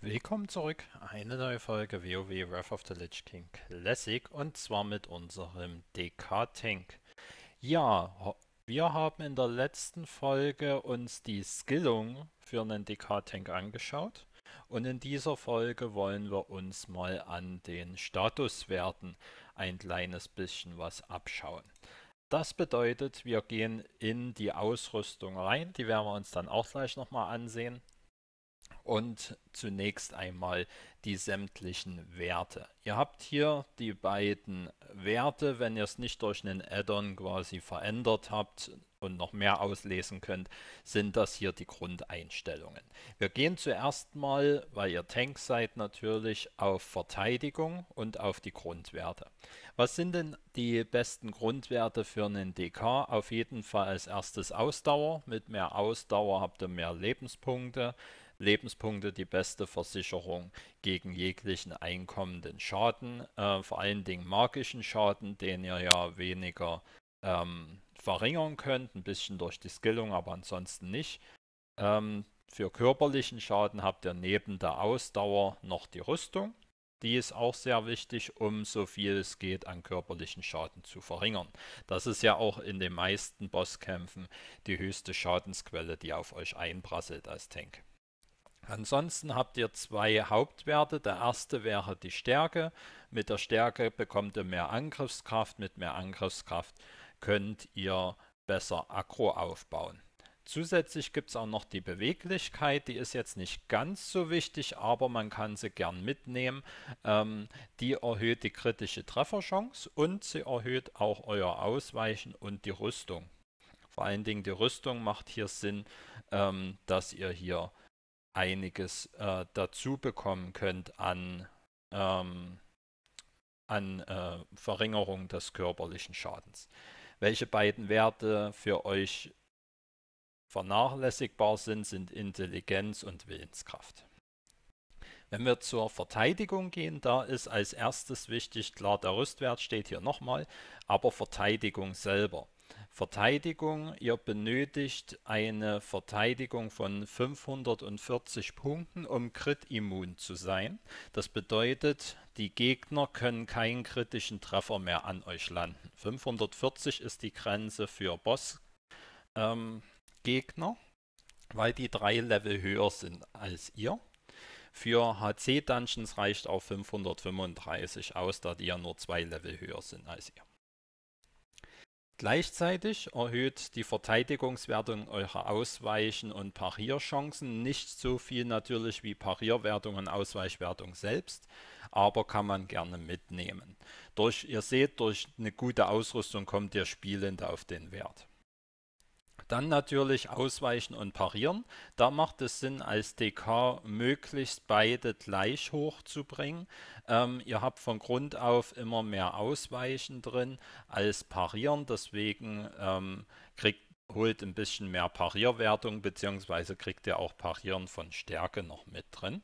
Willkommen zurück, eine neue Folge WoW Wrath of the Lich King Classic und zwar mit unserem DK-Tank. Ja, wir haben in der letzten Folge uns die Skillung für einen DK-Tank angeschaut und in dieser Folge wollen wir uns mal an den Statuswerten ein kleines bisschen was abschauen. Das bedeutet, wir gehen in die Ausrüstung rein, die werden wir uns dann auch gleich nochmal ansehen und zunächst einmal die sämtlichen Werte. Ihr habt hier die beiden Werte, wenn ihr es nicht durch einen Addon quasi verändert habt und noch mehr auslesen könnt, sind das hier die Grundeinstellungen. Wir gehen zuerst mal, weil ihr Tank seid natürlich, auf Verteidigung und auf die Grundwerte. Was sind denn die besten Grundwerte für einen DK? Auf jeden Fall als erstes Ausdauer. Mit mehr Ausdauer habt ihr mehr Lebenspunkte. Lebenspunkte die beste Versicherung gegen jeglichen einkommenden Schaden, äh, vor allen Dingen magischen Schaden, den ihr ja weniger ähm, verringern könnt, ein bisschen durch die Skillung, aber ansonsten nicht. Ähm, für körperlichen Schaden habt ihr neben der Ausdauer noch die Rüstung. Die ist auch sehr wichtig, um so viel es geht an körperlichen Schaden zu verringern. Das ist ja auch in den meisten Bosskämpfen die höchste Schadensquelle, die auf euch einprasselt als Tank. Ansonsten habt ihr zwei Hauptwerte. Der erste wäre die Stärke. Mit der Stärke bekommt ihr mehr Angriffskraft. Mit mehr Angriffskraft könnt ihr besser Aggro aufbauen. Zusätzlich gibt es auch noch die Beweglichkeit, die ist jetzt nicht ganz so wichtig, aber man kann sie gern mitnehmen. Ähm, die erhöht die kritische Trefferchance und sie erhöht auch euer Ausweichen und die Rüstung. Vor allen Dingen die Rüstung macht hier Sinn, ähm, dass ihr hier einiges äh, dazu bekommen könnt an, ähm, an äh, Verringerung des körperlichen Schadens. Welche beiden Werte für euch vernachlässigbar sind, sind Intelligenz und Willenskraft. Wenn wir zur Verteidigung gehen, da ist als erstes wichtig, klar, der Rüstwert steht hier nochmal, aber Verteidigung selber. Verteidigung. Ihr benötigt eine Verteidigung von 540 Punkten, um Crit-immun zu sein. Das bedeutet, die Gegner können keinen kritischen Treffer mehr an euch landen. 540 ist die Grenze für Boss-Gegner, ähm, weil die drei Level höher sind als ihr. Für HC-Dungeons reicht auch 535 aus, da die ja nur zwei Level höher sind als ihr. Gleichzeitig erhöht die Verteidigungswertung eurer Ausweichen- und Parierchancen nicht so viel natürlich wie Parierwertung und Ausweichwertung selbst, aber kann man gerne mitnehmen. Durch, ihr seht, durch eine gute Ausrüstung kommt ihr spielend auf den Wert. Dann natürlich ausweichen und parieren. Da macht es Sinn, als DK möglichst beide gleich hoch zu bringen. Ähm, ihr habt von Grund auf immer mehr Ausweichen drin als parieren. Deswegen ähm, kriegt holt ein bisschen mehr Parierwertung, beziehungsweise kriegt ihr auch Parieren von Stärke noch mit drin.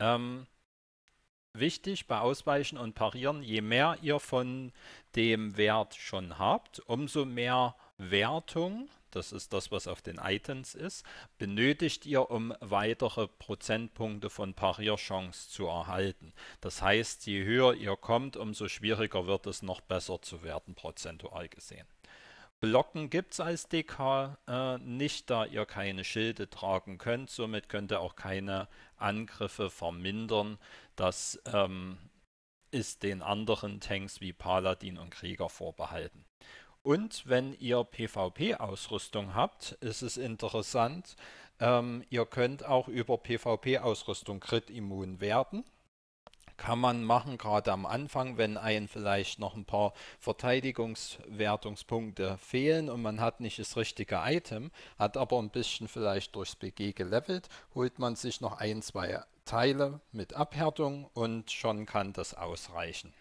Ähm, wichtig bei Ausweichen und Parieren, je mehr ihr von dem Wert schon habt, umso mehr Wertung das ist das, was auf den Items ist, benötigt ihr, um weitere Prozentpunkte von Parierchance zu erhalten. Das heißt, je höher ihr kommt, umso schwieriger wird es noch besser zu werden, prozentual gesehen. Blocken gibt es als DK äh, nicht, da ihr keine Schilde tragen könnt. Somit könnt ihr auch keine Angriffe vermindern. Das ähm, ist den anderen Tanks wie Paladin und Krieger vorbehalten. Und wenn ihr PvP-Ausrüstung habt, ist es interessant, ähm, ihr könnt auch über PvP-Ausrüstung Crit-immun werden. Kann man machen, gerade am Anfang, wenn einem vielleicht noch ein paar Verteidigungswertungspunkte fehlen und man hat nicht das richtige Item, hat aber ein bisschen vielleicht durchs BG gelevelt, holt man sich noch ein, zwei Teile mit Abhärtung und schon kann das ausreichen.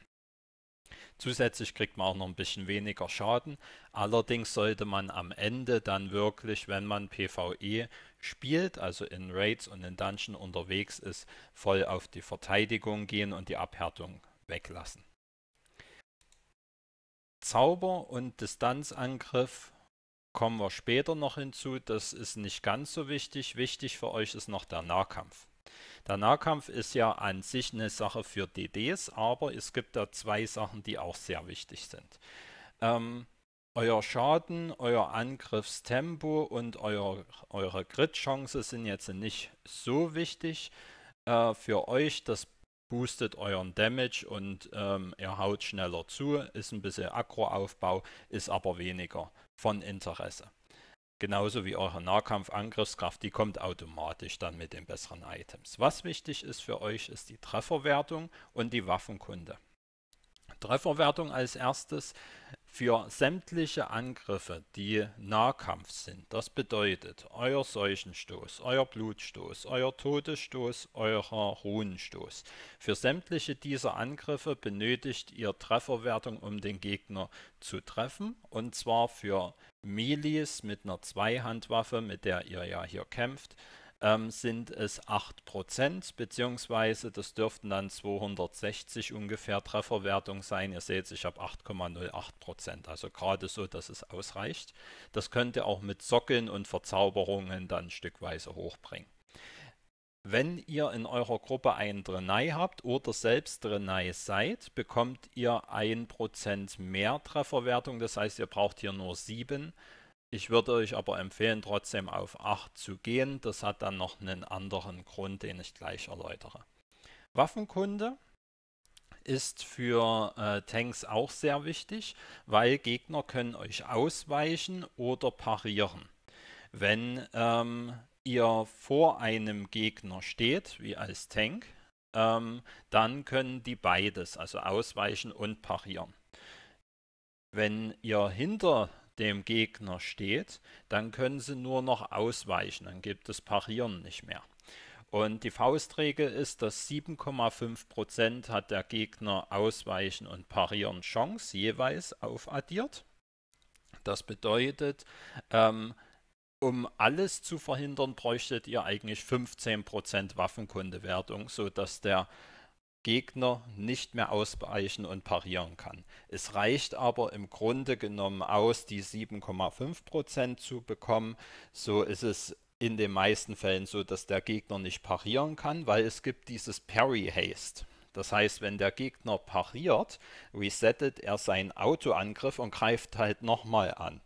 Zusätzlich kriegt man auch noch ein bisschen weniger Schaden. Allerdings sollte man am Ende dann wirklich, wenn man PvE spielt, also in Raids und in Dungeon unterwegs ist, voll auf die Verteidigung gehen und die Abhärtung weglassen. Zauber und Distanzangriff kommen wir später noch hinzu. Das ist nicht ganz so wichtig. Wichtig für euch ist noch der Nahkampf. Der Nahkampf ist ja an sich eine Sache für DDs, aber es gibt da zwei Sachen, die auch sehr wichtig sind. Ähm, euer Schaden, euer Angriffstempo und euer, eure Crit-Chance sind jetzt nicht so wichtig äh, für euch. Das boostet euren Damage und ähm, ihr haut schneller zu, ist ein bisschen Aggro-Aufbau, ist aber weniger von Interesse genauso wie eure Nahkampfangriffskraft, die kommt automatisch dann mit den besseren Items. Was wichtig ist für euch, ist die Trefferwertung und die Waffenkunde. Trefferwertung als erstes für sämtliche Angriffe, die Nahkampf sind. Das bedeutet euer Seuchenstoß, euer Blutstoß, euer Todesstoß, euer Runenstoß. Für sämtliche dieser Angriffe benötigt ihr Trefferwertung, um den Gegner zu treffen. Und zwar für Melies mit einer Zweihandwaffe, mit der ihr ja hier kämpft, ähm, sind es 8%, beziehungsweise das dürften dann 260 ungefähr Trefferwertung sein. Ihr seht, ich habe 8,08%, also gerade so, dass es ausreicht. Das könnt ihr auch mit Sockeln und Verzauberungen dann stückweise hochbringen. Wenn ihr in eurer Gruppe einen Drenai habt oder selbst Drenai seid, bekommt ihr 1% mehr Trefferwertung. Das heißt, ihr braucht hier nur 7 ich würde euch aber empfehlen, trotzdem auf 8 zu gehen. Das hat dann noch einen anderen Grund, den ich gleich erläutere. Waffenkunde ist für äh, Tanks auch sehr wichtig, weil Gegner können euch ausweichen oder parieren. Wenn ähm, ihr vor einem Gegner steht, wie als Tank, ähm, dann können die beides, also ausweichen und parieren. Wenn ihr hinter dem Gegner steht, dann können sie nur noch ausweichen, dann gibt es Parieren nicht mehr. Und die Faustregel ist, dass 7,5% hat der Gegner Ausweichen und Parieren Chance jeweils aufaddiert. Das bedeutet, ähm, um alles zu verhindern, bräuchtet ihr eigentlich 15% Waffenkundewertung, sodass der Gegner nicht mehr ausweichen und parieren kann. Es reicht aber im Grunde genommen aus, die 7,5% zu bekommen. So ist es in den meisten Fällen so, dass der Gegner nicht parieren kann, weil es gibt dieses Parry Haste. Das heißt, wenn der Gegner pariert, resettet er seinen Autoangriff und greift halt nochmal an.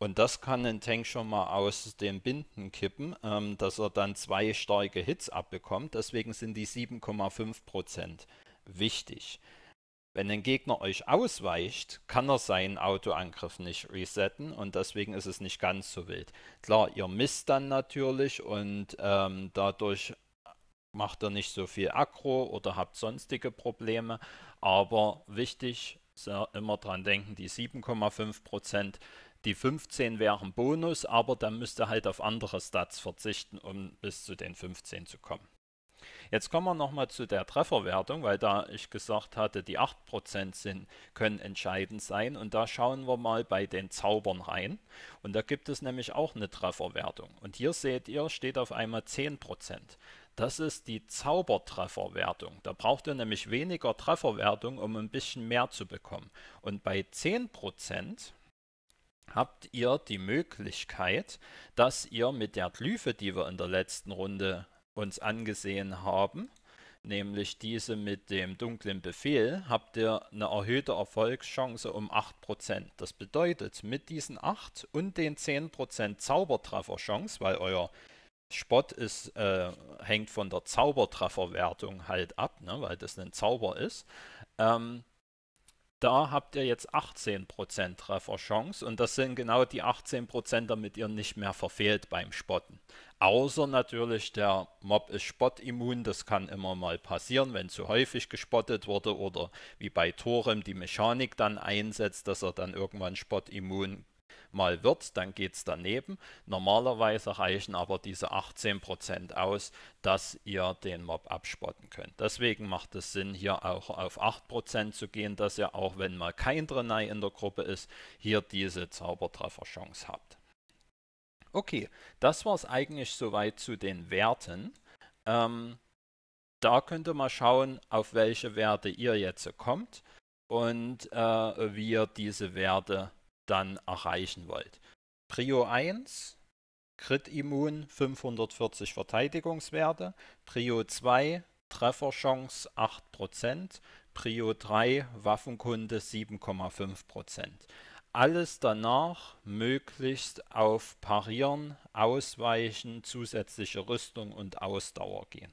Und das kann ein Tank schon mal aus den Binden kippen, ähm, dass er dann zwei starke Hits abbekommt. Deswegen sind die 7,5% wichtig. Wenn ein Gegner euch ausweicht, kann er seinen Autoangriff nicht resetten und deswegen ist es nicht ganz so wild. Klar, ihr misst dann natürlich und ähm, dadurch macht er nicht so viel Aggro oder habt sonstige Probleme, aber wichtig, immer dran denken, die 7,5 Prozent die 15 wären Bonus, aber dann müsste halt auf andere Stats verzichten, um bis zu den 15 zu kommen. Jetzt kommen wir nochmal zu der Trefferwertung, weil da ich gesagt hatte, die 8% sind, können entscheidend sein. Und da schauen wir mal bei den Zaubern rein. Und da gibt es nämlich auch eine Trefferwertung. Und hier seht ihr, steht auf einmal 10%. Das ist die Zaubertrefferwertung. Da braucht ihr nämlich weniger Trefferwertung, um ein bisschen mehr zu bekommen. Und bei 10%, habt ihr die Möglichkeit, dass ihr mit der Glyphe, die wir in der letzten Runde uns angesehen haben, nämlich diese mit dem dunklen Befehl, habt ihr eine erhöhte Erfolgschance um 8%. Das bedeutet, mit diesen 8 und den 10% Zaubertrefferchance, weil euer Spott ist, äh, hängt von der Zaubertrefferwertung halt ab, ne, weil das ein Zauber ist, ähm, da habt ihr jetzt 18% Trefferchance und das sind genau die 18%, damit ihr nicht mehr verfehlt beim Spotten. Außer natürlich der Mob ist spottimmun, das kann immer mal passieren, wenn zu häufig gespottet wurde oder wie bei Torem die Mechanik dann einsetzt, dass er dann irgendwann spottimmun mal wird, dann geht es daneben. Normalerweise reichen aber diese 18% aus, dass ihr den Mob abspotten könnt. Deswegen macht es Sinn, hier auch auf 8% zu gehen, dass ihr auch, wenn mal kein Drenai in der Gruppe ist, hier diese Zaubertrefferchance habt. Okay, das war es eigentlich soweit zu den Werten. Ähm, da könnt ihr mal schauen, auf welche Werte ihr jetzt kommt und äh, wie ihr diese Werte dann erreichen wollt. Prio 1, Crit Immun 540 Verteidigungswerte, Prio 2, Trefferchance 8%, Prio 3, Waffenkunde 7,5%. Alles danach möglichst auf Parieren, Ausweichen, zusätzliche Rüstung und Ausdauer gehen.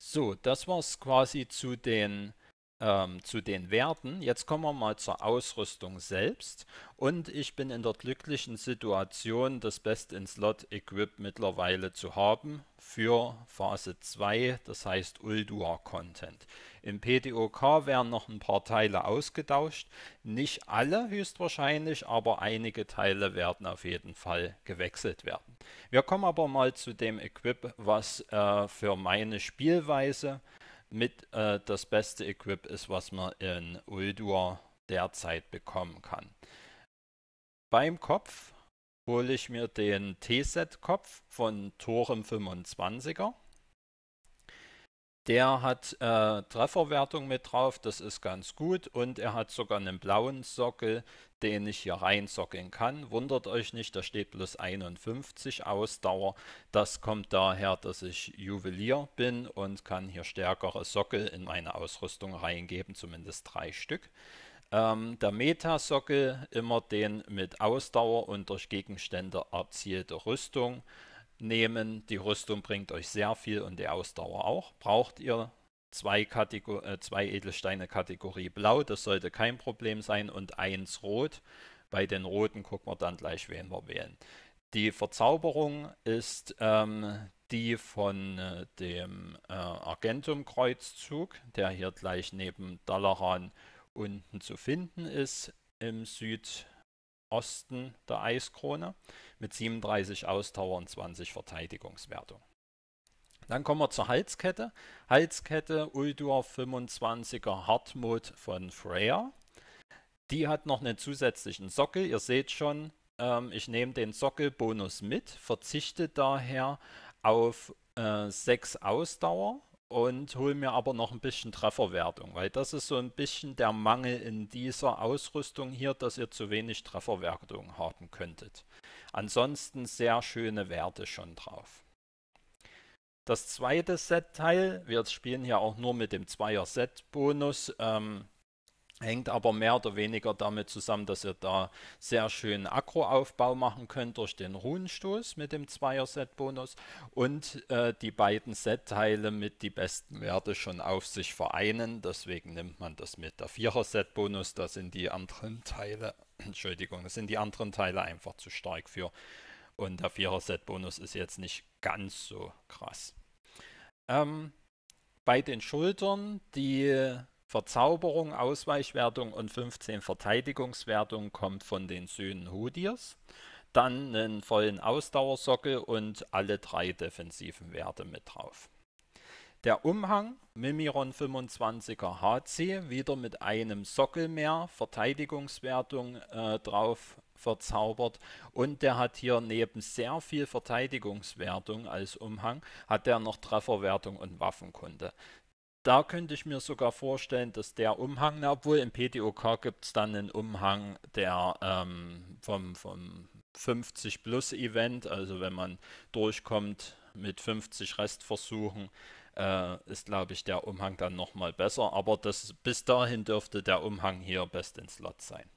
So, das war es quasi zu den ähm, zu den Werten. Jetzt kommen wir mal zur Ausrüstung selbst. Und ich bin in der glücklichen Situation, das Best-in-Slot-Equip mittlerweile zu haben für Phase 2, das heißt uldua content Im PDOK werden noch ein paar Teile ausgetauscht. Nicht alle höchstwahrscheinlich, aber einige Teile werden auf jeden Fall gewechselt werden. Wir kommen aber mal zu dem Equip, was äh, für meine Spielweise mit äh, das beste Equip ist, was man in Uldur derzeit bekommen kann. Beim Kopf hole ich mir den T-Set-Kopf von Torem 25er. Der hat äh, Trefferwertung mit drauf, das ist ganz gut. Und er hat sogar einen blauen Sockel, den ich hier reinsockeln kann. Wundert euch nicht, da steht plus 51 Ausdauer. Das kommt daher, dass ich Juwelier bin und kann hier stärkere Sockel in meine Ausrüstung reingeben, zumindest drei Stück. Ähm, der Metasockel immer den mit Ausdauer und durch Gegenstände erzielte Rüstung nehmen. Die Rüstung bringt euch sehr viel und die Ausdauer auch. Braucht ihr zwei, Kategor äh, zwei Edelsteine Kategorie Blau, das sollte kein Problem sein, und eins Rot. Bei den Roten gucken wir dann gleich, wen wir wählen. Die Verzauberung ist ähm, die von äh, dem äh, Argentum-Kreuzzug, der hier gleich neben Dalaran unten zu finden ist im Süd Osten der Eiskrone mit 37 Ausdauer und 20 Verteidigungswertung. Dann kommen wir zur Halskette. Halskette Uldur 25er Hartmut von Freya. Die hat noch einen zusätzlichen Sockel. Ihr seht schon, ähm, ich nehme den Sockelbonus mit, verzichte daher auf äh, 6 Ausdauer und hole mir aber noch ein bisschen Trefferwertung, weil das ist so ein bisschen der Mangel in dieser Ausrüstung hier, dass ihr zu wenig Trefferwertung haben könntet. Ansonsten sehr schöne Werte schon drauf. Das zweite Set-Teil, wir spielen hier auch nur mit dem Zweier-Set-Bonus, ähm, Hängt aber mehr oder weniger damit zusammen, dass ihr da sehr schön Akroaufbau machen könnt durch den Runenstoß mit dem Zweier-Set-Bonus und äh, die beiden Set-Teile mit die besten Werte schon auf sich vereinen. Deswegen nimmt man das mit. Der Vierer-Set-Bonus, da sind die anderen Teile, Entschuldigung, sind die anderen Teile einfach zu stark für. Und der Vierer-Set-Bonus ist jetzt nicht ganz so krass. Ähm, bei den Schultern, die Verzauberung, Ausweichwertung und 15 Verteidigungswertung kommt von den Söhnen Hodirs. Dann einen vollen Ausdauersockel und alle drei defensiven Werte mit drauf. Der Umhang Mimiron 25er HC wieder mit einem Sockel mehr, Verteidigungswertung äh, drauf verzaubert und der hat hier neben sehr viel Verteidigungswertung als Umhang, hat er noch Trefferwertung und Waffenkunde da könnte ich mir sogar vorstellen, dass der Umhang, na, obwohl im PDOK gibt es dann einen Umhang, der ähm, vom, vom 50 Plus Event, also wenn man durchkommt mit 50 Restversuchen, äh, ist glaube ich der Umhang dann nochmal besser. Aber das, bis dahin dürfte der Umhang hier best in Slot sein.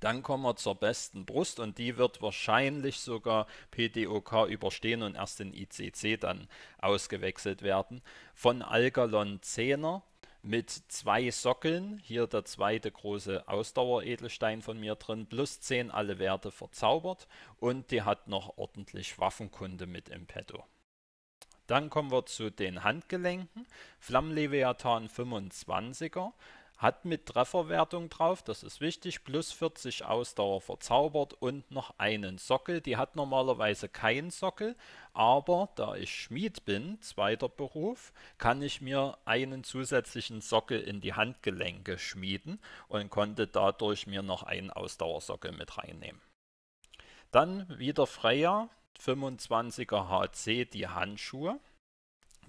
Dann kommen wir zur besten Brust und die wird wahrscheinlich sogar PDOK überstehen und erst in ICC dann ausgewechselt werden. Von Algalon 10er mit zwei Sockeln, hier der zweite große Ausdauer-Edelstein von mir drin, plus 10 alle Werte verzaubert und die hat noch ordentlich Waffenkunde mit im Petto. Dann kommen wir zu den Handgelenken. Flammleviathan 25er hat mit Trefferwertung drauf, das ist wichtig, plus 40 Ausdauer verzaubert und noch einen Sockel. Die hat normalerweise keinen Sockel, aber da ich Schmied bin, zweiter Beruf, kann ich mir einen zusätzlichen Sockel in die Handgelenke schmieden und konnte dadurch mir noch einen Ausdauersockel mit reinnehmen. Dann wieder Freya, 25er HC die Handschuhe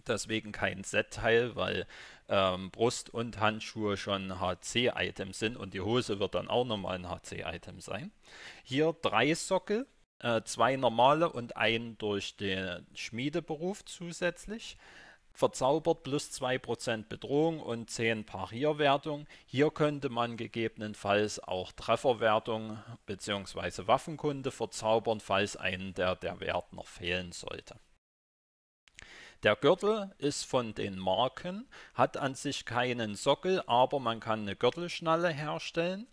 deswegen kein set teil weil ähm, Brust und Handschuhe schon HC-Items sind und die Hose wird dann auch nochmal ein HC-Item sein. Hier drei Sockel, äh, zwei normale und ein durch den Schmiedeberuf zusätzlich verzaubert plus 2% Bedrohung und 10 Parierwertung. Hier könnte man gegebenenfalls auch Trefferwertung bzw. Waffenkunde verzaubern, falls einen der, der Wert noch fehlen sollte. Der Gürtel ist von den Marken, hat an sich keinen Sockel, aber man kann eine Gürtelschnalle herstellen.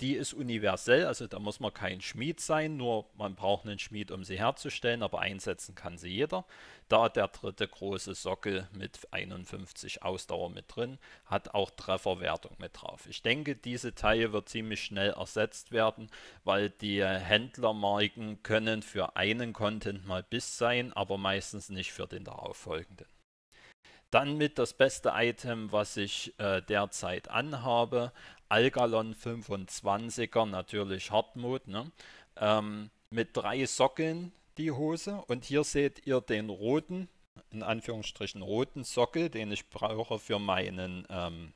Die ist universell, also da muss man kein Schmied sein, nur man braucht einen Schmied, um sie herzustellen, aber einsetzen kann sie jeder. Da der dritte große Sockel mit 51 Ausdauer mit drin, hat auch Trefferwertung mit drauf. Ich denke, diese Taille wird ziemlich schnell ersetzt werden, weil die Händlermarken können für einen Content mal bis sein, aber meistens nicht für den darauffolgenden. Dann mit das beste Item, was ich äh, derzeit anhabe, Algalon 25er, natürlich Hartmut, ne? ähm, mit drei Sockeln die Hose. Und hier seht ihr den roten, in Anführungsstrichen roten Sockel, den ich brauche für meinen, ähm,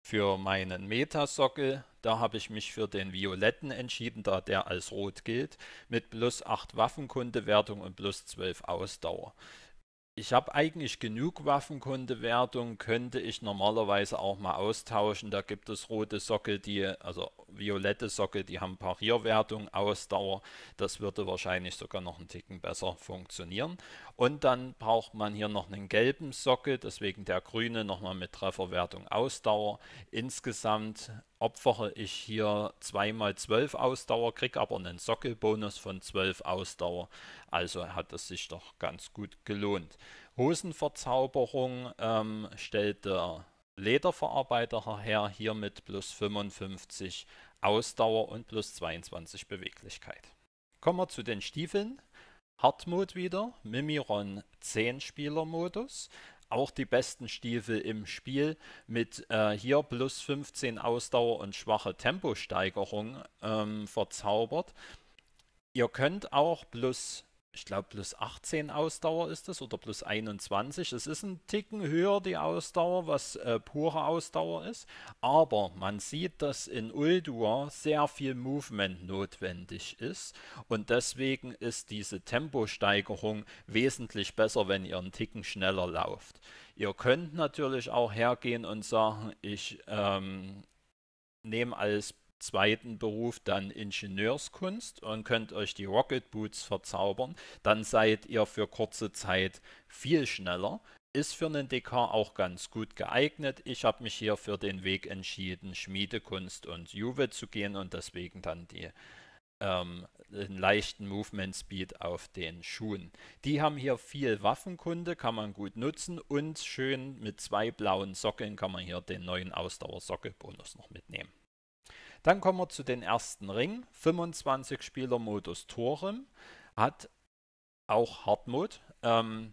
für meinen Metasockel. Da habe ich mich für den violetten entschieden, da der als rot gilt, mit plus 8 Waffenkundewertung und plus 12 Ausdauer ich habe eigentlich genug Waffenkundewertung, könnte ich normalerweise auch mal austauschen. Da gibt es rote Sockel, die, also violette Sockel, die haben Parierwertung, Ausdauer. Das würde wahrscheinlich sogar noch einen Ticken besser funktionieren. Und dann braucht man hier noch einen gelben Sockel, deswegen der grüne nochmal mit Trefferwertung, Ausdauer. Insgesamt opfere ich hier 2x12 Ausdauer, kriege aber einen Sockelbonus von 12 Ausdauer. Also hat es sich doch ganz gut gelohnt. Hosenverzauberung ähm, stellt der Lederverarbeiter her, hier mit plus 55 Ausdauer und plus 22 Beweglichkeit. Kommen wir zu den Stiefeln. Hartmut wieder, Mimiron 10 spieler modus Auch die besten Stiefel im Spiel mit äh, hier plus 15 Ausdauer und schwache Temposteigerung ähm, verzaubert. Ihr könnt auch plus 15 ich glaube, plus 18 Ausdauer ist es oder plus 21. Es ist ein Ticken höher die Ausdauer, was äh, pure Ausdauer ist. Aber man sieht, dass in Uldua sehr viel Movement notwendig ist. Und deswegen ist diese Temposteigerung wesentlich besser, wenn ihr einen Ticken schneller lauft. Ihr könnt natürlich auch hergehen und sagen, ich ähm, nehme als zweiten Beruf dann Ingenieurskunst und könnt euch die Rocket Boots verzaubern, dann seid ihr für kurze Zeit viel schneller. Ist für einen DK auch ganz gut geeignet. Ich habe mich hier für den Weg entschieden, Schmiedekunst und Juve zu gehen und deswegen dann die ähm, leichten Movement Speed auf den Schuhen. Die haben hier viel Waffenkunde, kann man gut nutzen und schön mit zwei blauen Sockeln kann man hier den neuen Ausdauersocke-Bonus noch mitnehmen. Dann kommen wir zu den ersten Ring. 25 Spieler Modus Torem hat auch Hardmode. Ähm,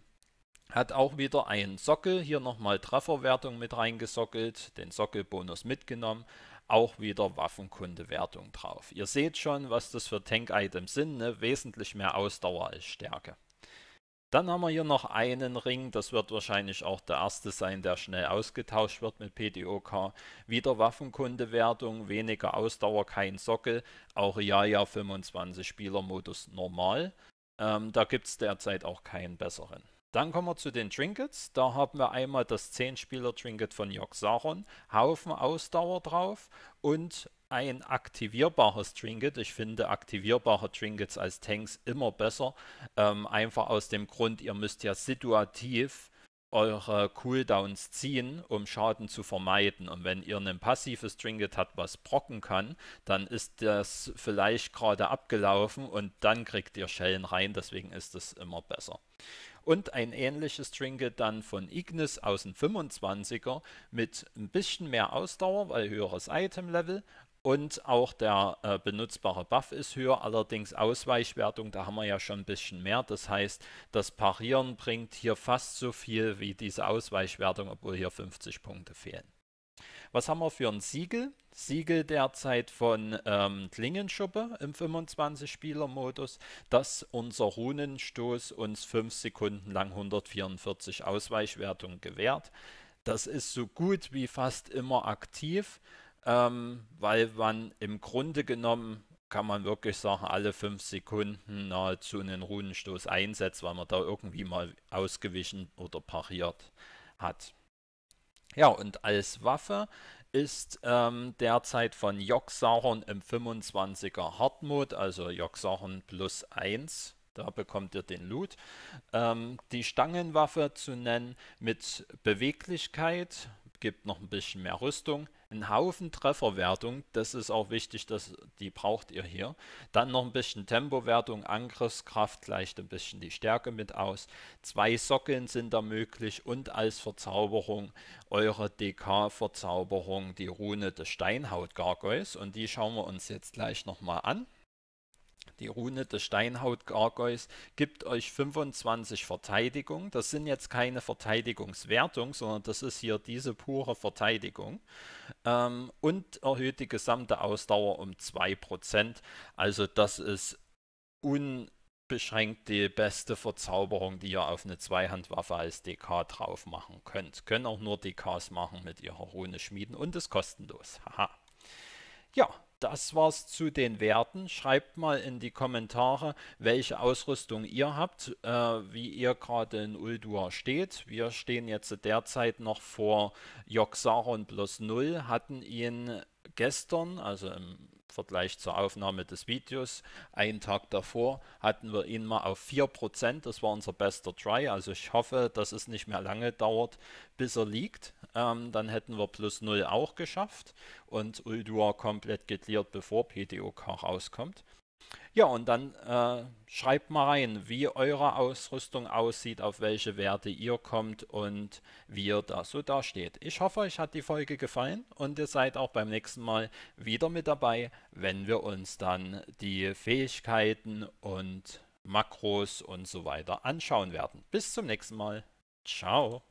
hat auch wieder einen Sockel, hier nochmal Trefferwertung mit reingesockelt, den Sockelbonus mitgenommen, auch wieder Waffenkundewertung drauf. Ihr seht schon, was das für Tank-Items sind, ne? wesentlich mehr Ausdauer als Stärke. Dann haben wir hier noch einen Ring, das wird wahrscheinlich auch der erste sein, der schnell ausgetauscht wird mit PDOK. Wieder Waffenkundewertung, weniger Ausdauer, kein Sockel, auch Jaja 25 Spielermodus normal. Ähm, da gibt es derzeit auch keinen besseren. Dann kommen wir zu den Trinkets. Da haben wir einmal das 10-Spieler-Trinket von Jörg Saron, Haufen Ausdauer drauf und ein aktivierbares Trinket. Ich finde aktivierbare Trinkets als Tanks immer besser. Ähm, einfach aus dem Grund, ihr müsst ja situativ eure Cooldowns ziehen, um Schaden zu vermeiden. Und wenn ihr ein passives Trinket habt, was brocken kann, dann ist das vielleicht gerade abgelaufen und dann kriegt ihr Schellen rein. Deswegen ist es immer besser und ein ähnliches Trinket dann von Ignis aus dem 25er mit ein bisschen mehr Ausdauer, weil höheres Item-Level und auch der äh, benutzbare Buff ist höher, allerdings Ausweichwertung, da haben wir ja schon ein bisschen mehr. Das heißt, das Parieren bringt hier fast so viel wie diese Ausweichwertung, obwohl hier 50 Punkte fehlen. Was haben wir für ein Siegel? Siegel derzeit von ähm, Klingenschuppe im 25-Spieler-Modus, dass unser Runenstoß uns 5 Sekunden lang 144 Ausweichwertung gewährt. Das ist so gut wie fast immer aktiv, ähm, weil man im Grunde genommen kann man wirklich sagen, alle 5 Sekunden nahezu einen Runenstoß einsetzt, weil man da irgendwie mal ausgewichen oder pariert hat. Ja, und als Waffe ist ähm, derzeit von Joksauron im 25er Hardmode, also Joksauron plus 1, da bekommt ihr den Loot, ähm, die Stangenwaffe zu nennen mit Beweglichkeit, gibt noch ein bisschen mehr Rüstung, einen Haufen Trefferwertung, das ist auch wichtig, dass, die braucht ihr hier. Dann noch ein bisschen Tempowertung, Angriffskraft gleicht ein bisschen die Stärke mit aus. Zwei Sockeln sind da möglich und als Verzauberung eure DK-Verzauberung, die Rune des Steinhautgargoyles und die schauen wir uns jetzt gleich nochmal an die Rune des Steinhaut-Gargoyles, gibt euch 25 Verteidigung. Das sind jetzt keine Verteidigungswertung, sondern das ist hier diese pure Verteidigung. Ähm, und erhöht die gesamte Ausdauer um 2%. Also das ist unbeschränkt die beste Verzauberung, die ihr auf eine Zweihandwaffe als DK drauf machen könnt. Können auch nur DKs machen mit ihrer Rune schmieden und ist kostenlos. Haha. Ja, das war's zu den Werten. Schreibt mal in die Kommentare, welche Ausrüstung ihr habt, äh, wie ihr gerade in Uldua steht. Wir stehen jetzt derzeit noch vor Joxaron plus 0, hatten ihn gestern, also im Vergleich zur Aufnahme des Videos. Einen Tag davor hatten wir ihn mal auf 4%. Das war unser bester Try. Also ich hoffe, dass es nicht mehr lange dauert, bis er liegt. Ähm, dann hätten wir plus 0 auch geschafft und Uldua komplett geklärt, bevor PDOK rauskommt. Ja, und dann äh, schreibt mal rein, wie eure Ausrüstung aussieht, auf welche Werte ihr kommt und wie ihr da so dasteht. Ich hoffe, euch hat die Folge gefallen und ihr seid auch beim nächsten Mal wieder mit dabei, wenn wir uns dann die Fähigkeiten und Makros und so weiter anschauen werden. Bis zum nächsten Mal. Ciao.